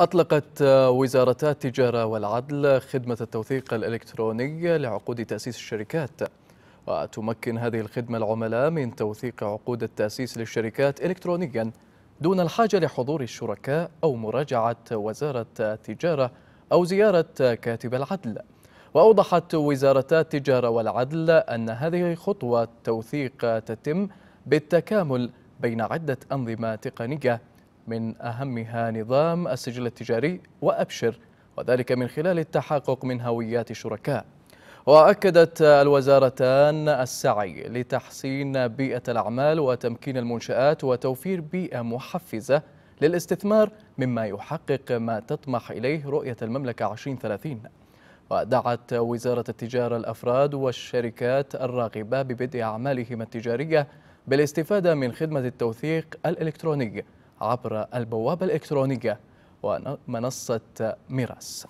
أطلقت وزارتا التجارة والعدل خدمة التوثيق الإلكتروني لعقود تأسيس الشركات وتمكن هذه الخدمة العملاء من توثيق عقود التأسيس للشركات إلكترونيا دون الحاجة لحضور الشركاء أو مراجعة وزارة التجارة أو زيارة كاتب العدل وأوضحت وزارتا التجارة والعدل أن هذه خطوة توثيق تتم بالتكامل بين عدة أنظمة تقنية من أهمها نظام السجل التجاري وأبشر وذلك من خلال التحقق من هويات الشركاء وأكدت الوزارتان السعي لتحسين بيئة الأعمال وتمكين المنشآت وتوفير بيئة محفزة للاستثمار مما يحقق ما تطمح إليه رؤية المملكة 2030 ودعت وزارة التجارة الأفراد والشركات الراغبة ببدء أعمالهم التجارية بالاستفادة من خدمة التوثيق الإلكتروني عبر البوابة الإلكترونية ومنصة ميراس